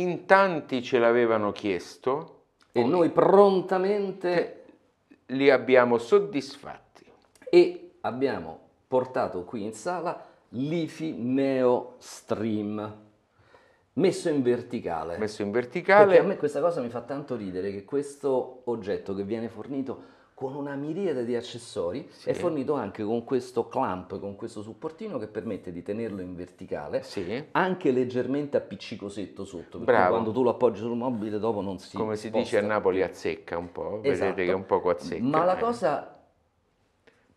in tanti ce l'avevano chiesto e noi prontamente li abbiamo soddisfatti. E abbiamo portato qui in sala l'IFI Neo Stream messo in verticale. Messo in verticale. Perché a me questa cosa mi fa tanto ridere che questo oggetto che viene fornito con una miriade di accessori sì. è fornito anche con questo clamp, con questo supportino che permette di tenerlo in verticale, sì. anche leggermente appiccicosetto sotto, perché Bravo. quando tu lo appoggi sul mobile dopo non si Come si dice a Napoli azzecca un po', esatto. vedete che è un poco azzecca. Ma la eh. cosa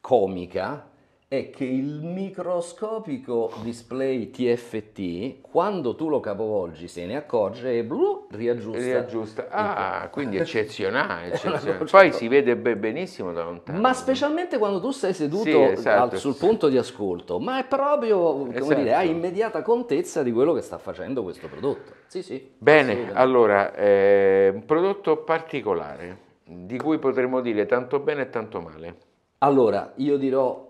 comica è che il microscopico display TFT, quando tu lo capovolgi, se ne accorge e blu, riaggiusta. Riaggiusta. Ah, quindi eccezionale. eccezionale. Poi si vede benissimo da lontano. Ma specialmente quando tu sei seduto sì, esatto. al, sul punto di ascolto, ma è proprio, esatto. dire, hai immediata contezza di quello che sta facendo questo prodotto. Sì, sì. Bene, allora, eh, un prodotto particolare, di cui potremmo dire tanto bene e tanto male. Allora, io dirò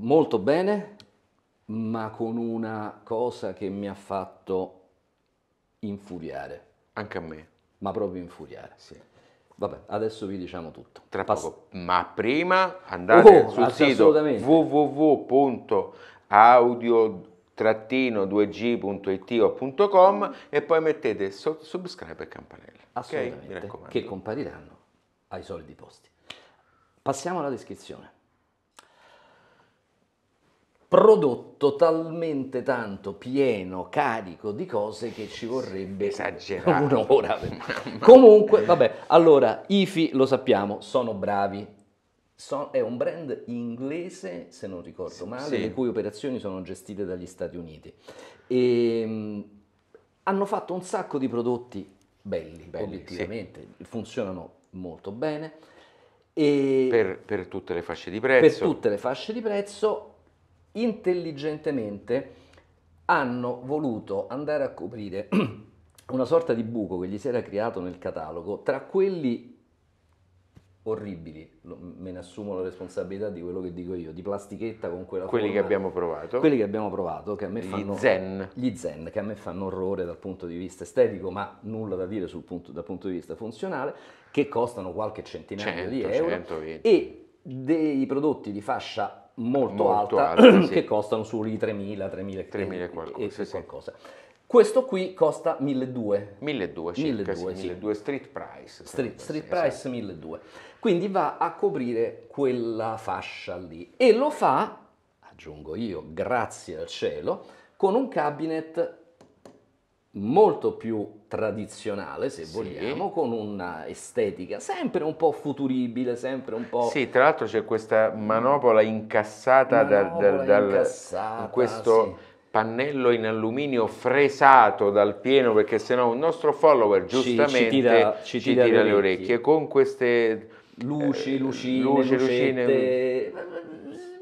molto bene, ma con una cosa che mi ha fatto infuriare. Anche a me. Ma proprio infuriare. Sì. Vabbè, adesso vi diciamo tutto. Tra Pass- poco. Ma prima andate oh, sul sito www.audio 2g.it o.com e poi mettete subscribe e campanella. Assolutamente, okay? che compariranno ai soliti posti. Passiamo alla descrizione prodotto talmente tanto pieno, carico di cose che ci vorrebbe Esagerato. un'ora. Comunque, vabbè, allora, IFI lo sappiamo, sono bravi. So, è un brand inglese, se non ricordo male, sì. le cui operazioni sono gestite dagli Stati Uniti. E, ehm, hanno fatto un sacco di prodotti belli, belli obiettivamente, sì. funzionano molto bene. Per, per tutte le fasce di prezzo. Per tutte le fasce di prezzo intelligentemente hanno voluto andare a coprire una sorta di buco che gli si era creato nel catalogo tra quelli orribili, me ne assumo la responsabilità di quello che dico io, di plastichetta con quella quelli forma, che abbiamo provato. Quelli che abbiamo provato, che a me gli fanno... Zen. Gli zen. che a me fanno orrore dal punto di vista estetico, ma nulla da dire punto, dal punto di vista funzionale, che costano qualche centinaio 100, di euro. 120. E dei prodotti di fascia molto, molto alta, alta sì. che costano su solo 3.000, 3.000, 3.000 qualcosa, sì, qualcosa. Questo qui costa 1.200. 1.200 circa, 1.200, sì. 1.200 street price. Street, street price esatto. 1.200. Quindi va a coprire quella fascia lì e lo fa, aggiungo io, grazie al cielo, con un cabinet molto più tradizionale, se sì. vogliamo, con un'estetica sempre un po' futuribile, sempre un po'... Sì, tra l'altro c'è questa manopola incassata, manopola dal, dal, incassata, questo... Sì pannello in alluminio fresato dal pieno perché sennò un nostro follower giustamente ci, ci tira, ci tira, ci tira le, le orecchie con queste luci, eh, luci, lucine.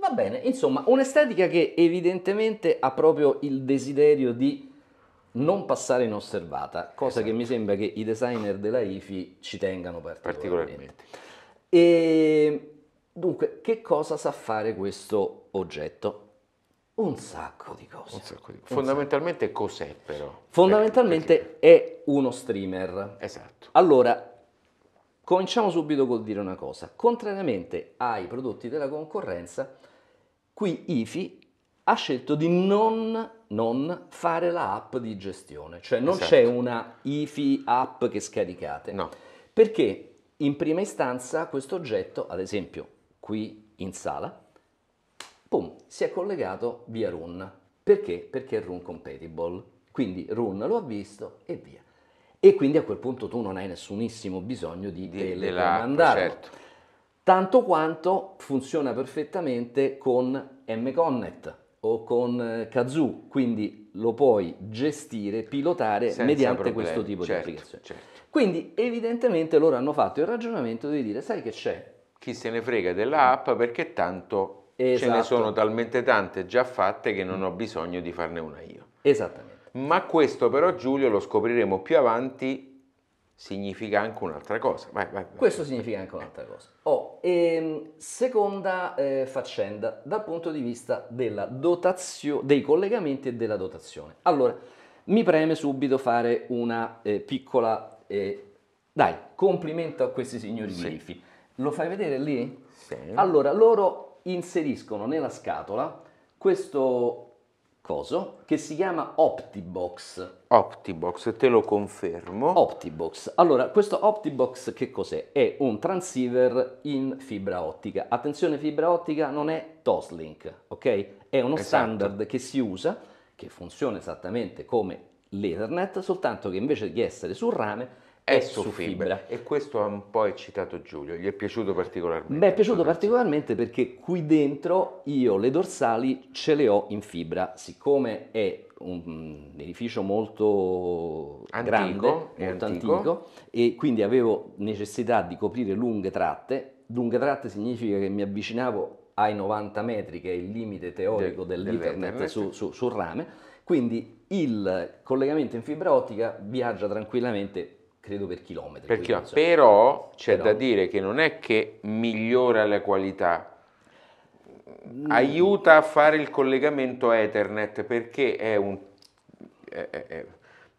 Va bene, insomma, un'estetica che evidentemente ha proprio il desiderio di non passare inosservata, cosa esatto. che mi esatto. sembra che i designer della IFI ci tengano particolarmente. particolarmente. E dunque, che cosa sa fare questo oggetto? Un sacco di cose. Sacco di... Fondamentalmente sacco. cos'è però? Fondamentalmente perché... è uno streamer. Esatto. Allora, cominciamo subito col dire una cosa. Contrariamente ai prodotti della concorrenza, qui IFI ha scelto di non, non fare la app di gestione, cioè non esatto. c'è una IFI app che scaricate. No. Perché in prima istanza questo oggetto, ad esempio qui in sala, boom, si è collegato via Run. Perché? Perché è Run compatible. Quindi Run lo ha visto e via. E quindi a quel punto tu non hai nessunissimo bisogno di, di telecomandarlo. Certo. Tanto quanto funziona perfettamente con M-Connect o con eh, Kazoo, quindi lo puoi gestire, pilotare Senza mediante problemi. questo tipo certo, di applicazione. Certo. Quindi evidentemente loro hanno fatto il ragionamento di dire, sai che c'è? Chi se ne frega dell'app perché tanto esatto. ce ne esatto. sono talmente tante già fatte che non ho bisogno di farne una io. Esattamente. Ma questo però Giulio lo scopriremo più avanti significa anche un'altra cosa. Vai, vai, vai. Questo significa anche un'altra cosa. Oh, ehm, seconda eh, faccenda dal punto di vista dotazio- dei collegamenti e della dotazione. Allora, mi preme subito fare una eh, piccola... Eh, dai, complimento a questi signori sì. Griffi. Lo fai vedere lì? Sì. Allora, loro inseriscono nella scatola questo coso che si chiama Optibox. Optibox, te lo confermo. Optibox. Allora, questo Optibox che cos'è? È un transceiver in fibra ottica. Attenzione, fibra ottica non è Toslink, ok? È uno esatto. standard che si usa, che funziona esattamente come l'Ethernet, soltanto che invece di essere sul rame è su, fibra. fibra. E questo ha un po' eccitato Giulio, gli è piaciuto particolarmente. Beh, è piaciuto particolarmente perché qui dentro io le dorsali ce le ho in fibra, siccome è un mm, edificio molto antico, grande, molto antico. antico e quindi avevo necessità di coprire lunghe tratte. Lunghe tratte significa che mi avvicinavo ai 90 metri, che è il limite teorico De, dell'Ethernet su, su, sul rame, quindi il collegamento in fibra ottica viaggia tranquillamente credo per chilometri. Per chilometri. Però c'è Però... da dire che non è che migliora la qualità, mm. aiuta a fare il collegamento Ethernet perché è un... È, è,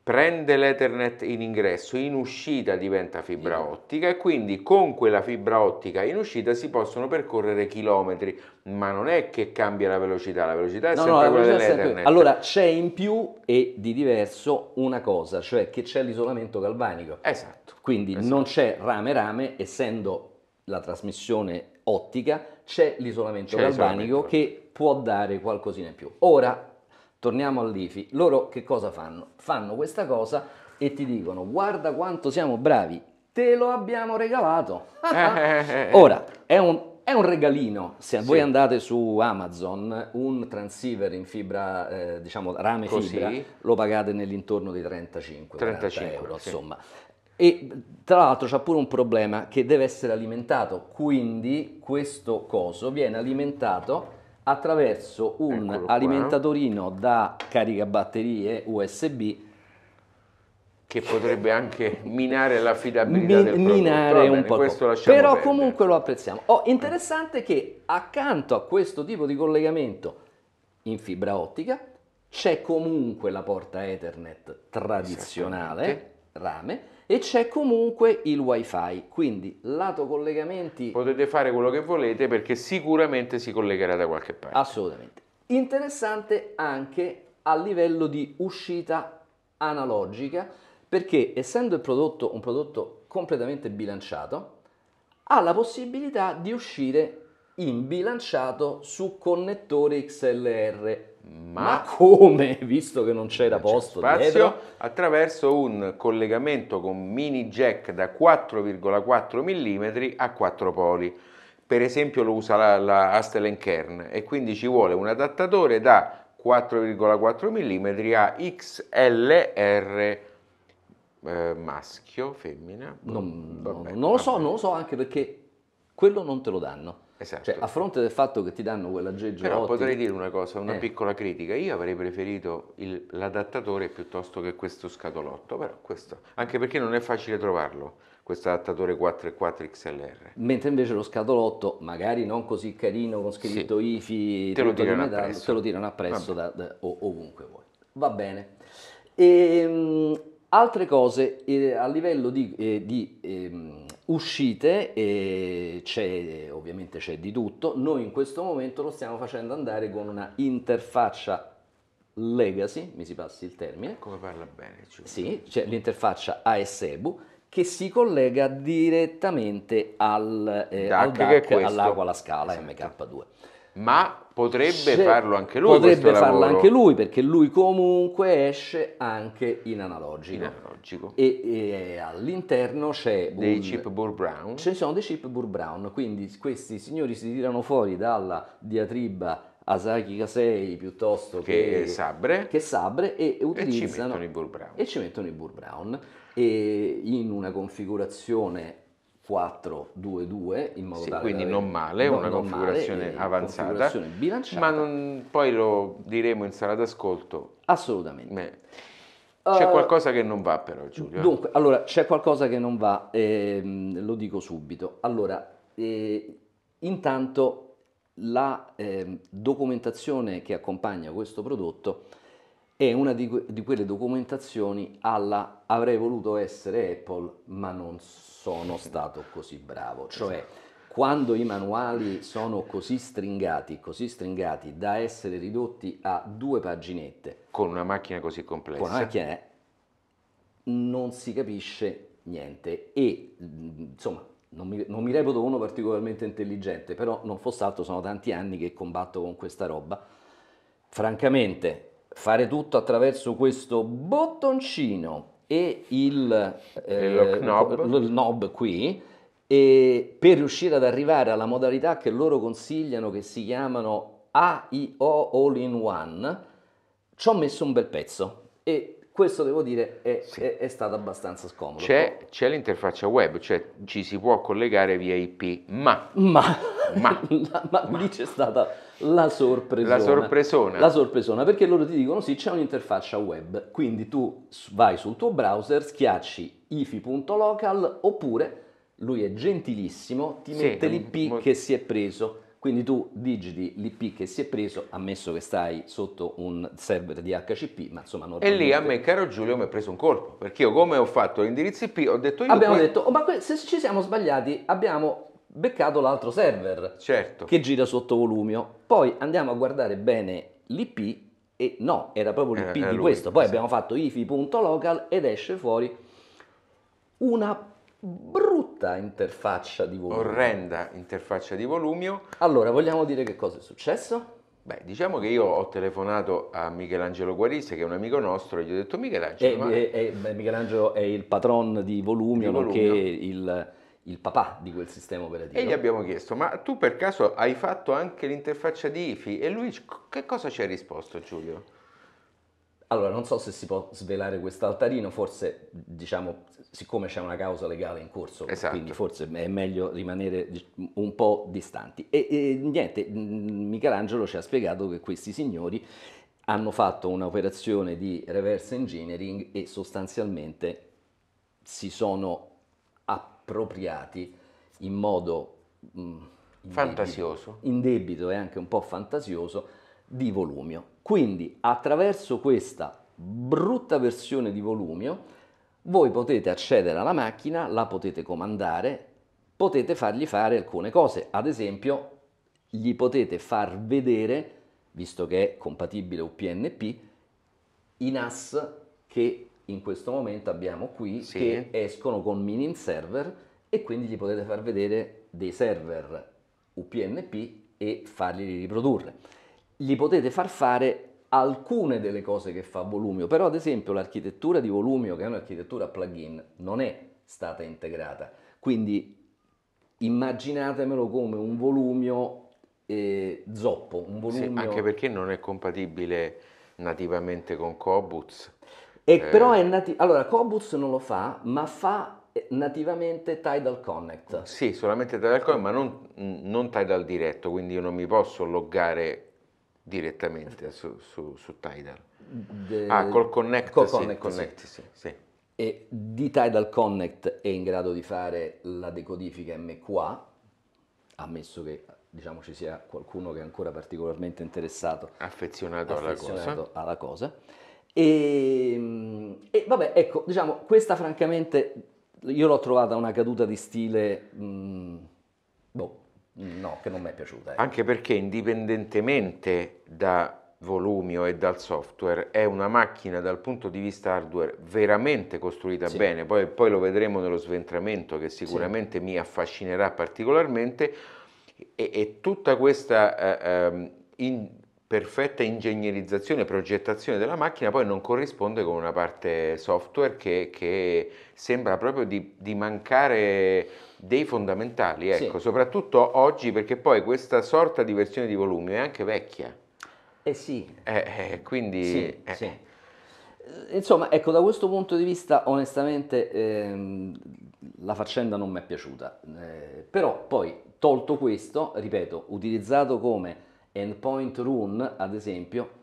prende l'Ethernet in ingresso, in uscita diventa fibra ottica e quindi con quella fibra ottica in uscita si possono percorrere chilometri, ma non è che cambia la velocità, la velocità è no, sempre no, quella dell'Ethernet. Sempre... Allora c'è in più e di diverso una cosa, cioè che c'è l'isolamento galvanico. Esatto. Quindi esatto. non c'è rame-rame, essendo la trasmissione ottica, c'è l'isolamento c'è galvanico l'isolamento. che può dare qualcosina in più. Ora, torniamo all'IFI, loro che cosa fanno? Fanno questa cosa e ti dicono guarda quanto siamo bravi, te lo abbiamo regalato. Ora, è un, è un regalino. Se sì. voi andate su Amazon, un transceiver in fibra, eh, diciamo rame Così. fibra, lo pagate nell'intorno dei 35, 35 euro, sì. insomma. E tra l'altro c'è pure un problema che deve essere alimentato, quindi questo coso viene alimentato attraverso un alimentatorino da caricabatterie USB che potrebbe anche minare l'affidabilità Mi, del prodotto. Minare bene, un po'. Però perdere. comunque lo apprezziamo. Oh, interessante che accanto a questo tipo di collegamento in fibra ottica c'è comunque la porta Ethernet tradizionale, rame, e c'è comunque il wifi, quindi lato collegamenti... Potete fare quello che volete perché sicuramente si collegherà da qualche parte. Assolutamente. Interessante anche a livello di uscita analogica perché essendo il prodotto un prodotto completamente bilanciato ha la possibilità di uscire in bilanciato su connettore XLR ma, ma, come, visto che non c'era posto spazio, dietro? attraverso un collegamento con mini jack da 4,4 mm a 4 poli. Per esempio lo usa la, la Astel Kern e quindi ci vuole un adattatore da 4,4 mm a XLR eh, maschio, femmina. Non, boh, vabbè, non lo so, non lo so anche perché quello non te lo danno. Esatto. Cioè, a fronte del fatto che ti danno quell'aggeggio Però ottico, potrei dire una cosa, una eh. piccola critica. Io avrei preferito il, l'adattatore piuttosto che questo scatolotto, però questo, anche perché non è facile trovarlo, questo adattatore 4 4 XLR. Mentre invece lo scatolotto, magari non così carino, con scritto sì. IFI, te lo, tirano metallo, appresso, te lo tirano appresso da, da, ovunque vuoi. Va bene. Ehm... Altre cose eh, a livello di, eh, di ehm, uscite, eh, c'è, ovviamente c'è di tutto, noi in questo momento lo stiamo facendo andare con una interfaccia legacy, mi si passi il termine. Come parla bene. Cioè. Sì, c'è l'interfaccia ASEBU che si collega direttamente al, eh, DAC, al DAC, all'acqua alla scala esatto. MK2 ma potrebbe Se farlo anche lui. Potrebbe farlo lavoro. anche lui perché lui comunque esce anche in analogico. In analogico. E, e, all'interno c'è... Dei un, chip Burr Brown. Ce ne sono dei chip Burr Brown, quindi questi signori si tirano fuori dalla diatriba Asaki Kasei piuttosto che, che, Sabre. che Sabre e utilizzano... E ci mettono i Burr Brown. E ci mettono i Burr Brown e in una configurazione 4-2-2 in modo sì, tale quindi non male, non, una non configurazione male, eh, avanzata, configurazione bilanciata. ma non, poi lo diremo in sala d'ascolto. Assolutamente. Beh. C'è qualcosa che non va però Giulio. Dunque, allora c'è qualcosa che non va, ehm, lo dico subito. Allora, eh, intanto la eh, documentazione che accompagna questo prodotto è una di, que- di quelle documentazioni alla avrei voluto essere Apple ma non sono stato così bravo, cioè esatto. quando i manuali sono così stringati, così stringati da essere ridotti a due paginette. Con una macchina così complessa. Con una macchina non si capisce niente e mhmm, insomma non mi, non mi reputo uno particolarmente intelligente, però non fosse altro sono tanti anni che combatto con questa roba. Francamente fare tutto attraverso questo bottoncino e il, eh, il knob. il knob qui e per riuscire ad arrivare alla modalità che loro consigliano che si chiamano AIO All in One ci ho messo un bel pezzo e questo devo dire è, sì. è, è stato abbastanza scomodo. C'è, c'è, l'interfaccia web, cioè ci si può collegare via IP, ma... Ma, ma, la, ma, ma. lì c'è stata la sorpresa. La sorpresona. La sorpresona, perché loro ti dicono sì, c'è un'interfaccia web, quindi tu vai sul tuo browser, schiacci ifi.local oppure, lui è gentilissimo, ti sì, mette l'IP mo- che si è preso quindi tu digiti l'IP che si è preso, ammesso che stai sotto un server di HCP, ma insomma non... E lì a me, caro Giulio, mi ha preso un colpo, perché io come ho fatto l'indirizzo IP, ho detto io... Abbiamo poi... detto, oh, ma se ci siamo sbagliati, abbiamo beccato l'altro server certo. che gira sotto volumio. Poi andiamo a guardare bene l'IP e no, era proprio l'IP eh, di lui, questo. Poi sì. abbiamo fatto ifi.local ed esce fuori una brutta interfaccia di volume. Orrenda interfaccia di volume. Allora, vogliamo dire che cosa è successo? Beh, diciamo che io ho telefonato a Michelangelo Guarisse, che è un amico nostro, e gli ho detto Michelangelo... E, ma... e, e, Michelangelo è il patron di Volumio, di volumio. nonché il, il, papà di quel sistema operativo. E gli abbiamo chiesto, ma tu per caso hai fatto anche l'interfaccia di IFI? E lui, che cosa ci ha risposto Giulio? Allora, non so se si può svelare quest'altarino, forse, diciamo, siccome c'è una causa legale in corso, esatto. quindi forse è meglio rimanere un po' distanti. E, e niente, mm, Michelangelo ci ha spiegato che questi signori hanno fatto un'operazione di reverse engineering e sostanzialmente si sono appropriati in modo... Mh, mm, in fantasioso. Debito, in debito e anche un po' fantasioso di volumio quindi attraverso questa brutta versione di Volumio voi potete accedere alla macchina, la potete comandare, potete fargli fare alcune cose, ad esempio gli potete far vedere, visto che è compatibile UPnP, i NAS che in questo momento abbiamo qui, sì. che escono con mini Server e quindi gli potete far vedere dei server UPnP e farli riprodurre gli potete far fare alcune delle cose che fa Volumio, però ad esempio l'architettura di Volumio, che è un'architettura plugin, non è stata integrata. Quindi immaginatemelo come un volumio eh, zoppo. Un volumio... Sì, anche perché non è compatibile nativamente con Cobuz. E eh... Però è nati- allora, Cobuz non lo fa, ma fa eh, nativamente Tidal Connect. Sì, solamente Tidal Connect, ma non, non Tidal diretto, quindi io non mi posso loggare direttamente su, su, su Tidal. De, ah, col Connect, col sì, Connect, Connect sì. Sì, sì. E di Tidal Connect è in grado di fare la decodifica MQA, ammesso che diciamo, ci sia qualcuno che è ancora particolarmente interessato, affezionato, affezionato alla, cosa. alla cosa. E, ehm, e vabbè, ecco, diciamo, questa francamente io l'ho trovata una caduta di stile... Mh, mm, boh, No, che non mi è piaciuta. Eh. Anche perché indipendentemente da Volumio e dal software è una macchina dal punto di vista hardware veramente costruita sì. bene, poi, poi, lo vedremo nello sventramento che sicuramente sì. mi affascinerà particolarmente e, e tutta questa eh, ehm, in, perfetta ingegnerizzazione e progettazione della macchina poi non corrisponde con una parte software che, che sembra proprio di, di mancare dei fondamentali, ecco, sì. soprattutto oggi perché poi questa sorta di versione di volume è anche vecchia. Eh sì. Eh, eh, quindi... Sì, eh. sì. Insomma, ecco, da questo punto di vista onestamente ehm, la faccenda non mi è piaciuta, eh, però poi tolto questo, ripeto, utilizzato come endpoint run, ad esempio,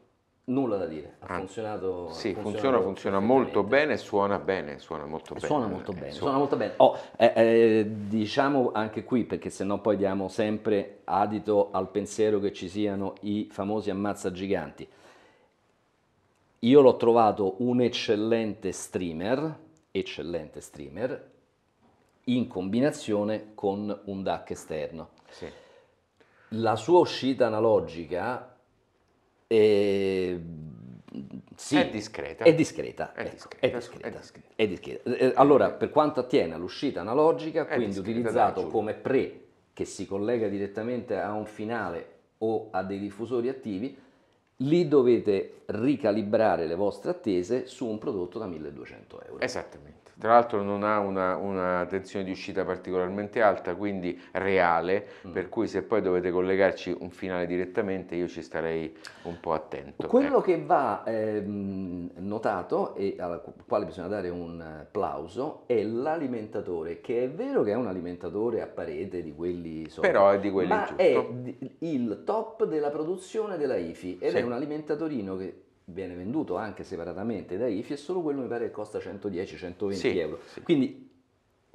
Nulla da dire, ha ah, funzionato. Sì, funziona, funziona, funziona molto bene, suona bene, suona molto bene. Suona molto bene, suona, suona molto bene. Oh, eh, eh, diciamo anche qui, perché sennò poi diamo sempre adito al pensiero che ci siano i famosi ammazza giganti. Io l'ho trovato un eccellente streamer, eccellente streamer, in combinazione con un DAC esterno. Sì. La sua uscita analogica e, ehm, sì, è discreta. È discreta. È, ecco, discreta, è discreta. Eh, eh, allora, per quanto attiene all'uscita analogica, quindi utilizzato come pre che si collega direttamente a un finale o a dei diffusori attivi, lì dovete ricalibrare le vostre attese su un prodotto da 1200 euro. Esattamente. Tra l'altro non ha una, una tensione di uscita particolarmente alta, quindi reale, mm. per cui se poi dovete collegarci un finale direttamente io ci starei un po' attento. Quello eh. che va eh, notato e al quale bisogna dare un applauso è l'alimentatore, che è vero che è un alimentatore a parete di quelli sopra, però è di quelli ma giusto. è il top della produzione della IFI ed sì. è un un alimentatorino che viene venduto anche separatamente da IFI e solo quello mi pare che costa 110-120 sì, euro. Sì. Quindi,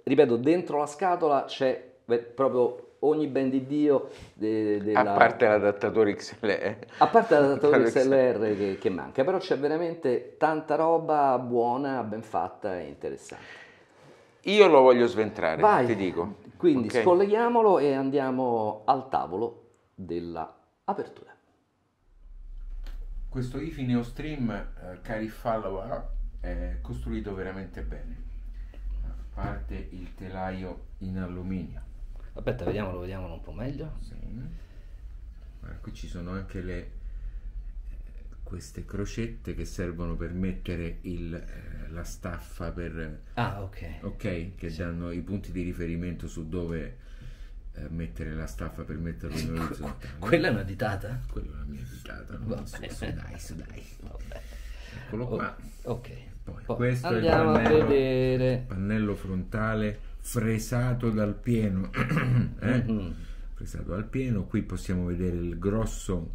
ripeto, dentro la scatola c'è proprio ogni ben di Dio de, de a la... parte l'adattatore XLR a parte l'adattatore XLR che, che, manca però c'è veramente tanta roba buona, ben fatta e interessante io lo voglio sventrare, Vai. ti dico quindi okay. scolleghiamolo e andiamo al tavolo dell'apertura questo IFI NeoStream, eh, cari follower, è costruito veramente bene. A parte il telaio in alluminio. Aspetta, vediamolo, vediamolo un po' meglio. Sì. Allora, qui ci sono anche le, eh, queste crocette che servono per mettere il, eh, la staffa per... Ah, ok. Ok, che sì. danno i punti di riferimento su dove eh, mettere la staffa per metterlo in ecco, orizzontale. Quella è una ditata? Quella è una mia ditata, no? Su, su, dai, su, dai. Vabbè. Eccolo qua. Oh, ok. Poi, Poi, questo andiamo è il pannello, a vedere. pannello frontale fresato dal pieno. eh? mm-hmm. Fresato al pieno. Qui possiamo vedere il grosso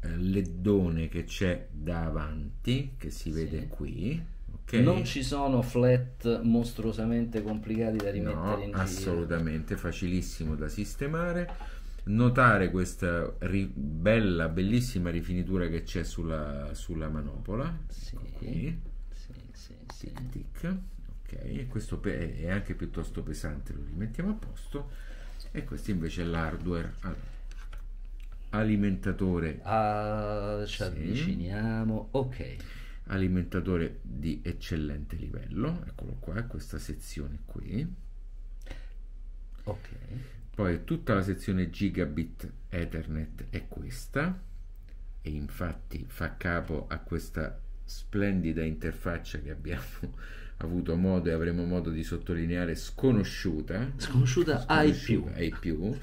eh, leddone che c'è davanti, che si vede sì. qui Okay. Non ci sono flat mostruosamente complicati da rimettere no, in giro. Assolutamente, facilissimo da sistemare. Notare questa ri- bella, bellissima rifinitura che c'è sulla, sulla manopola. Sì, okay. Ecco sì, sì, sì. Tic, tic. Ok, questo pe- è anche piuttosto pesante, lo rimettiamo a posto. E questo invece è l'hardware alimentatore. Ah, ci sì. avviciniamo. Ok alimentatore di eccellente livello, eccolo qua, questa sezione qui. Ok. Poi tutta la sezione gigabit Ethernet è questa e infatti fa capo a questa splendida interfaccia che abbiamo avuto modo e avremo modo di sottolineare sconosciuta sconosciuta, sconosciuta ai più, ai più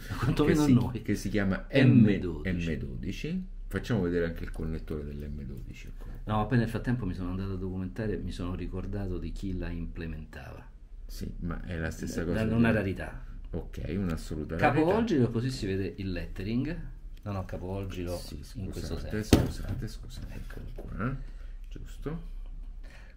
che, si, che, si, chiama M12. M12 Facciamo vedere anche il connettore dell'M12. Ecco. No, appena nel frattempo mi sono andato a documentare mi sono ricordato di chi la implementava. Sì, ma è la stessa eh, cosa. Una che... rarità. Ok, un'assoluta rarità. Capovolgilo così si vede il lettering. No, no, capovolgilo sì, in questo senso. Scusate, scusate, eccolo qua. Giusto.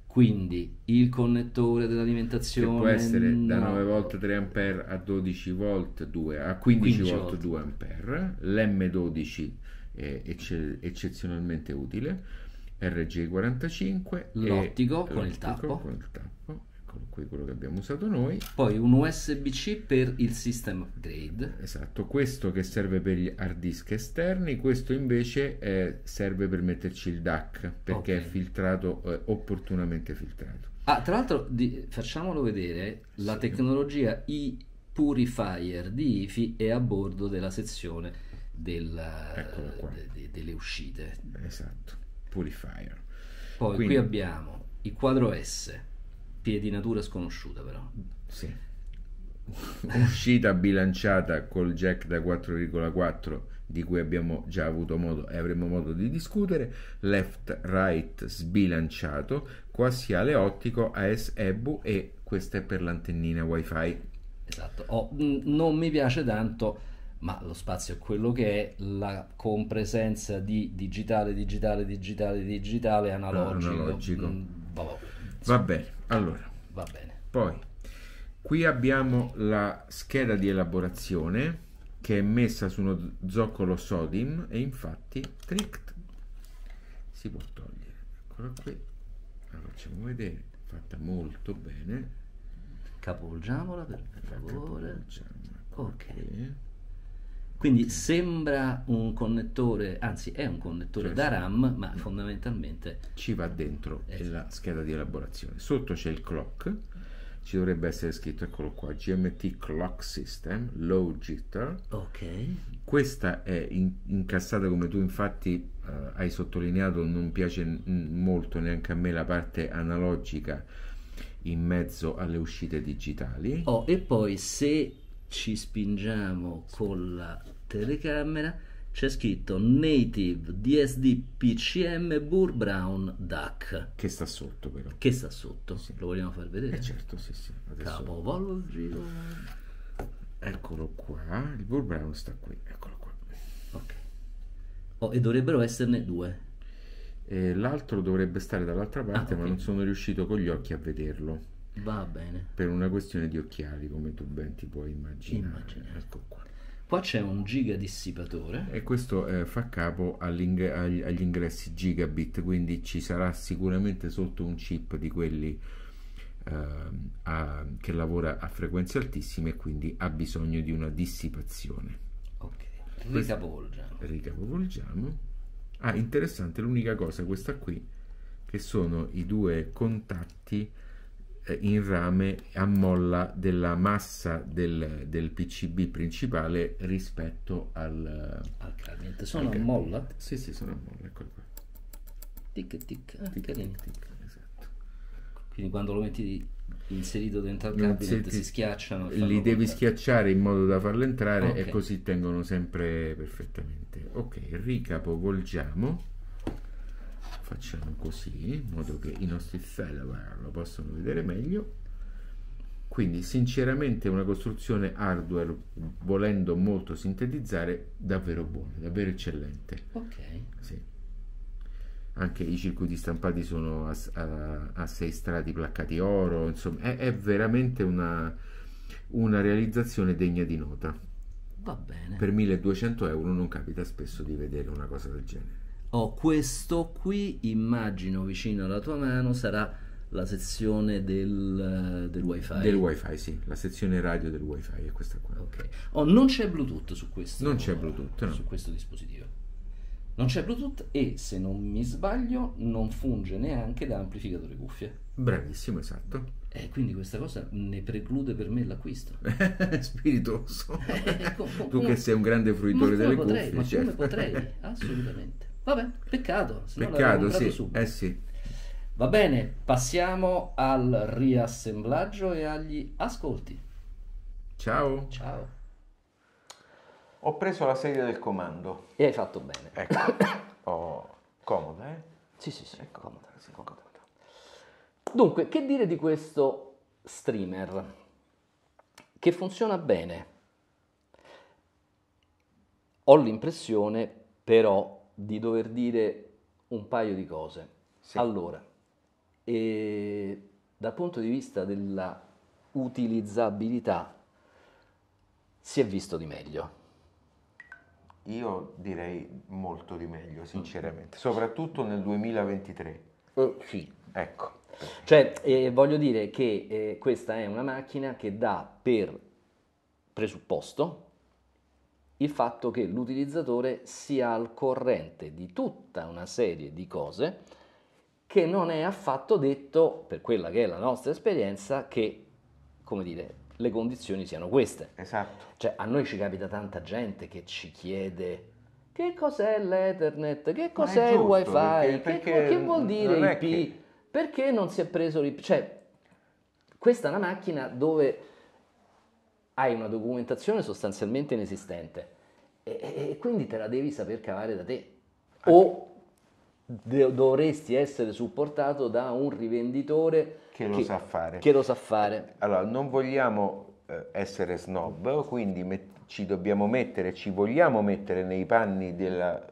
Quindi il connettore dell'alimentazione che può essere no. da 9 volt 3 A a 12 volt 2 a 15, 15 volt 2 A. L'M12 eh, ecce- eccezionalmente utile, RG45, l'ottico, e con, l'ottico il tappo. con il tappo, eccolo qui quello che abbiamo usato noi. Poi un USB-C per il system upgrade. Esatto, questo che serve per gli hard disk esterni, questo invece eh, serve per metterci il DAC perché okay. è filtrato, eh, opportunamente filtrato. Ah, tra l'altro di, facciamolo vedere la sì. tecnologia i Purifier di IFI è a bordo della sezione della, de, delle uscite. Esatto, Purifier. Poi Quindi, qui abbiamo il quadro S, piedinatura sconosciuta però. Sì. Uscita bilanciata col jack da 4,4 di cui abbiamo già avuto modo e avremo modo di discutere, left right sbilanciato, quasiale ottico AS EBU e questa è per l'antennina wifi. Esatto, oh, mm, non mi piace tanto ma lo spazio è quello che è, la compresenza di digitale, digitale, digitale, digitale, analogico. analogico. Mm, boh, Va bene, allora. Va bene. Poi, qui abbiamo la scheda di elaborazione che è messa su uno zoccolo sodium e infatti tricked, si può togliere. Eccola qui, la facciamo vedere, fatta molto bene. Capovolgiamola per favore. Capovolgiamola. Ok. Qui quindi sembra un connettore, anzi è un connettore certo. da RAM, ma fondamentalmente ci va dentro esatto. Eh, la scheda di elaborazione. Sotto c'è il clock, ci dovrebbe essere scritto, eccolo qua, GMT Clock System, Low Jitter. Ok. Questa è in, incassata come tu infatti uh, hai sottolineato, non piace molto neanche a me la parte analogica in mezzo alle uscite digitali. Oh, e poi se ci spingiamo con la telecamera c'è scritto Native DSD PCM Burr Brown DAC che sta sotto però che sta sotto sì. lo vogliamo far vedere eh certo sì sì Adesso... eccolo qua il Burr Brown sta qui eccolo qua ok oh, e dovrebbero esserne due eh, l'altro dovrebbe stare dall'altra ah, parte ah, okay. ma non sono riuscito con gli occhi a vederlo Va bene. Per una questione di occhiali, come tu ben ti puoi immaginare. immaginare. Ecco qua. Qua c'è un gigadissibatore. E questo eh, fa capo agli, agli ingressi gigabit, quindi ci sarà sicuramente sotto un chip di quelli ehm, a, che lavora a frequenze altissime e quindi ha bisogno di una dissipazione. Ok, ricapovolgiamo. Ricapovolgiamo. Ah, interessante, l'unica cosa questa qui, che sono i due contatti eh, in rame ammolla della massa del, del PCB principale rispetto al, eh, al gradient. Sono al a molla? Sì, sì, sono a molla, eccolo qua. Tic tic, ah, tic, tic, esatto. Quindi quando lo metti inserito dentro al cabinet si schiacciano? Li devi entrare. schiacciare in modo da farlo entrare okay. e così tengono sempre perfettamente. Ok, ricapovolgiamo facciamo così in modo che i nostri follower lo possano vedere meglio quindi sinceramente una costruzione hardware volendo molto sintetizzare davvero buona davvero eccellente ok sì. anche i circuiti stampati sono a, a, a sei strati placcati oro insomma è, è veramente una, una realizzazione degna di nota Va bene. Per 1200 euro non capita spesso di vedere una cosa del genere ho oh, questo qui, immagino vicino alla tua mano sarà la sezione del, eh, del wifi del wifi sì la sezione radio del wifi è questa qua ok oh, non c'è bluetooth su questo non c'è bluetooth no. su questo dispositivo non c'è bluetooth e se non mi sbaglio non funge neanche da amplificatore cuffie bravissimo esatto eh, quindi questa cosa ne preclude per me l'acquisto. Spiritoso. Eh, ecco, tu che sei un grande fruitore delle potrei, cuffie. Ma certo. potrei, assolutamente. Vabbè, peccato. Peccato, sì. Eh sì. Va bene, passiamo al riassemblaggio e agli ascolti. Ciao. Ciao. Ho preso la sedia del comando. E hai fatto bene. Ecco. oh, comoda, eh? Sì, sì, sì, ecco. comoda, sì, comoda. Dunque, che dire di questo streamer? Che funziona bene. Ho l'impressione, però, di dover dire un paio di cose. Sì. Allora, dal punto di vista della utilizzabilità si è visto di meglio. Io direi molto di meglio, sinceramente, soprattutto nel 2023. Eh, sì. Ecco. Cioè, eh, voglio dire che eh, questa è una macchina che dà per presupposto il fatto che l'utilizzatore sia al corrente di tutta una serie di cose che non è affatto detto, per quella che è la nostra esperienza, che, come dire, le condizioni siano queste. Esatto. Cioè, a noi ci capita tanta gente che ci chiede che cos'è l'Ethernet, che cos'è giusto, il wifi, perché, perché che, che, vuol dire IP, che... perché non si è preso l'IP. Cioè, questa è una macchina dove hai una documentazione sostanzialmente inesistente e, e, e quindi te la devi saper cavare da te. O de- dovresti essere supportato da un rivenditore che lo, che, sa, fare. Che lo sa fare. Allora, non vogliamo eh, essere snob, quindi met- ci dobbiamo mettere, ci vogliamo mettere nei panni della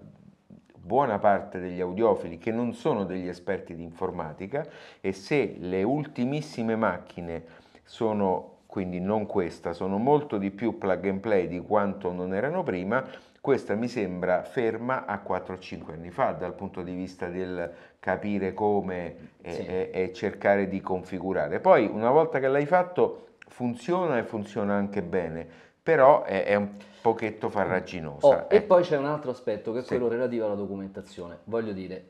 buona parte degli audiofili che non sono degli esperti di informatica e se le ultimissime macchine sono quindi non questa, sono molto di più plug and play di quanto non erano prima, questa mi sembra ferma a 4-5 anni fa dal punto di vista del capire come e, sì. e, e cercare di configurare. Poi una volta che l'hai fatto funziona e funziona anche bene, però è, è un pochetto farraginosa. Oh, eh. E ecco. poi c'è un altro aspetto che è sì. quello relativo alla documentazione. Voglio dire,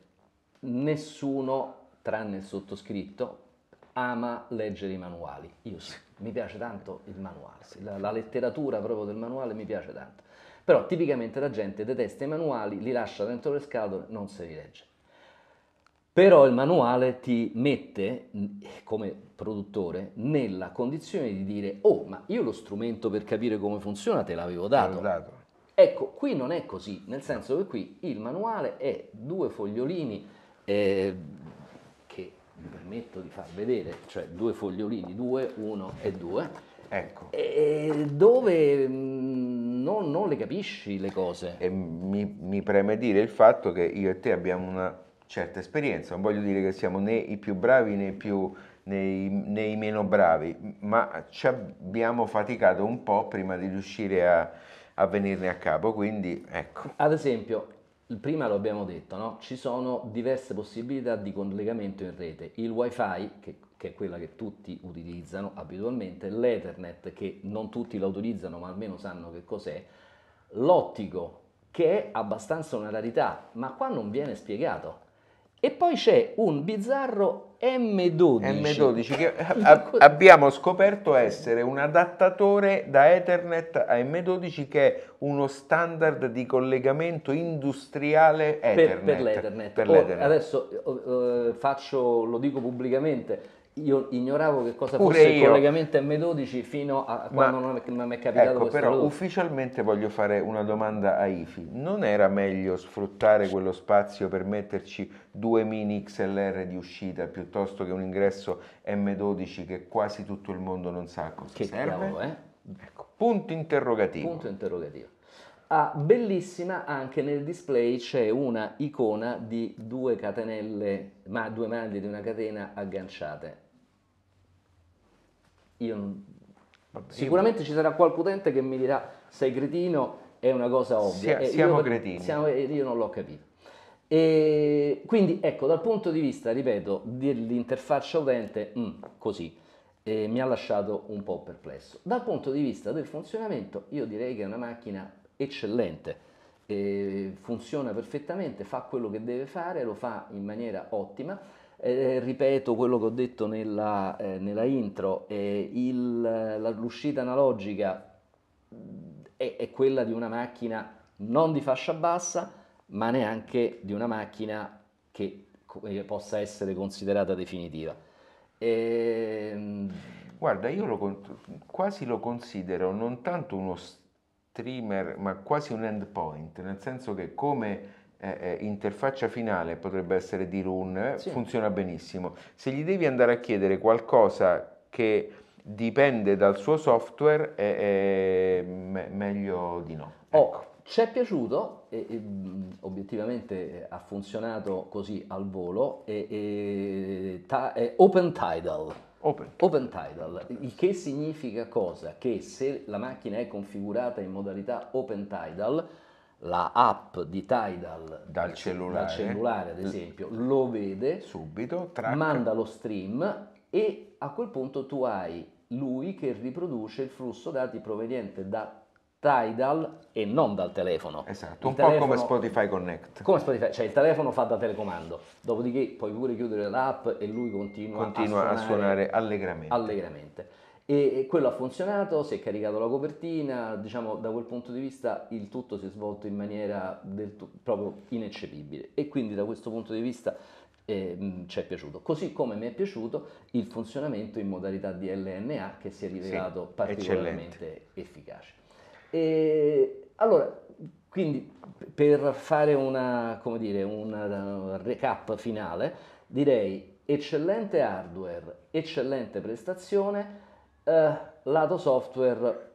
nessuno, tranne il sottoscritto, ama leggere i manuali. Io sì, mi piace tanto il manuale, la, la letteratura proprio del manuale mi piace tanto. Però tipicamente la gente detesta i manuali, li lascia dentro le scatole, non se li legge. Però il manuale ti mette, come produttore, nella condizione di dire, oh, ma io lo strumento per capire come funziona te l'avevo dato. dato. Ecco, qui non è così, nel senso che qui il manuale è due fogliolini eh, mi permetto di far vedere, cioè due fogliolini, due, uno e due, ecco. e dove mm, non, non, le capisci le cose. E mi, mi preme dire il fatto che io e te abbiamo una certa esperienza, non voglio dire che siamo né i più bravi né i più nei, meno bravi, ma ci abbiamo faticato un po' prima di riuscire a, a venirne a capo, quindi ecco. Ad esempio, prima lo abbiamo detto, no? ci sono diverse possibilità di collegamento in rete, il wifi che, che, è quella che tutti utilizzano abitualmente, l'ethernet che non tutti la utilizzano ma almeno sanno che cos'è, l'ottico che è abbastanza una rarità ma qua non viene spiegato, e poi c'è un bizzarro M12. M12 che abbiamo scoperto essere un adattatore da Ethernet a M12 che è uno standard di collegamento industriale Ethernet. Per, per l'Ethernet. Per l'Ethernet. Oh, adesso eh, eh, faccio, lo dico pubblicamente, io ignoravo che cosa Pure fosse io. il collegamento M12 fino a quando Ma, non, mi è capitato ecco, però prodotto. ufficialmente voglio fare una domanda a IFI non era meglio sfruttare quello spazio per metterci due mini XLR di uscita piuttosto che un ingresso M12 che quasi tutto il mondo non sa cosa che serve? Cavolo, eh? ecco, punto interrogativo punto interrogativo Ah, bellissima anche nel display c'è una icona di due catenelle, ma due mani di una catena agganciate io sicuramente ci sarà qualche utente che mi dirà sei cretino, è una cosa ovvia. Si, eh, siamo io, cretini. Siamo, eh, io non l'ho capito. E quindi ecco, dal punto di vista, ripeto, dell'interfaccia utente, mh, mm, così, eh, mi ha lasciato un po' perplesso. Dal punto di vista del funzionamento, io direi che è una macchina eccellente, eh, funziona perfettamente, fa quello che deve fare, lo fa in maniera ottima eh, eh, ripeto quello che ho detto nella, eh, nella intro, eh, il, la, l'uscita analogica mm, è, è, quella di una macchina non di fascia bassa, ma neanche di una macchina che eh, possa essere considerata definitiva. Ehm, Guarda, io lo, quasi lo considero non tanto uno streamer, ma quasi un endpoint, nel senso che come eh, eh, interfaccia finale potrebbe essere di Run, eh, sì. funziona benissimo. Se gli devi andare a chiedere qualcosa che dipende dal suo software, è, è me- meglio di no. Oh, ecco. ci è piaciuto, e, e, obiettivamente ha funzionato così al volo, e, e ta, Open Tidal. Open. Open. Tidal, il che significa cosa? Che se la macchina è configurata in modalità Open Tidal, la app di Tidal dal eh, cellulare, dal cellulare ad esempio, lo vede subito, track. manda lo stream e a quel punto tu hai lui che riproduce il flusso dati proveniente da Tidal e non dal telefono. Esatto, il un telefono, po' come Spotify Connect. Come Spotify, cioè il telefono fa da telecomando, dopodiché puoi pure chiudere l'app e lui continua, continua a, suonare, a suonare allegramente. allegramente e quello ha funzionato, si è caricato la copertina, diciamo da quel punto di vista il tutto si è svolto in maniera tu- proprio ineccepibile e quindi da questo punto di vista eh, ci è piaciuto. Così come mi è piaciuto il funzionamento in modalità di LNA che si è rivelato sì, particolarmente eccellente. efficace. E, allora, quindi per fare una, dire, un uh, recap finale, direi eccellente hardware, eccellente prestazione, eh, lato software,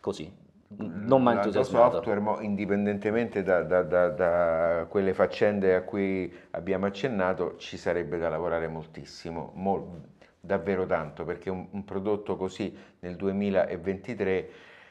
così, mm, non mi ha entusiasmato. software, mo, indipendentemente da, da, da, da, quelle faccende a cui abbiamo accennato, ci sarebbe da lavorare moltissimo, mol, davvero tanto, perché un, un prodotto così nel 2023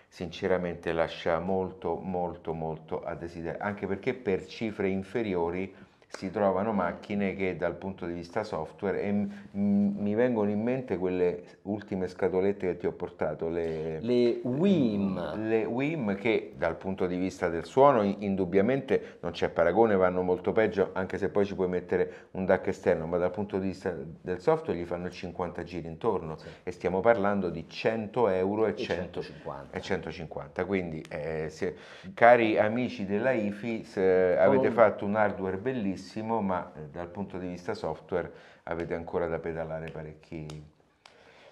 sinceramente lascia molto molto molto a desiderare, anche perché per cifre inferiori si trovano macchine che dal punto di vista software e mi vengono in mente quelle ultime scatolette che ti ho portato, le, le WIM. Le WIM che dal punto di vista del suono indubbiamente non c'è paragone, vanno molto peggio anche se poi ci puoi mettere un DAC esterno, ma dal punto di vista del software gli fanno 50 giri intorno sì. e stiamo parlando di 100 euro e, e 100, 150. E 150. Quindi eh, se, cari amici della IFI, se avete fatto un hardware bellissimo, benissimo, ma eh, dal punto di vista software avete ancora da pedalare parecchi,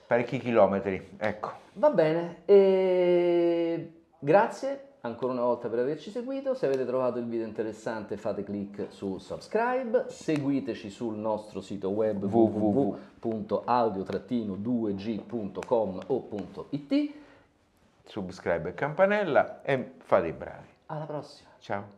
parecchi chilometri. Ecco. Va bene, e... Ehm, grazie ancora una volta per averci seguito. Se avete trovato il video interessante fate clic su subscribe, seguiteci sul nostro sito web www.audio-2g.com o.it. Subscribe e campanella e fate i bravi. Alla prossima. Ciao.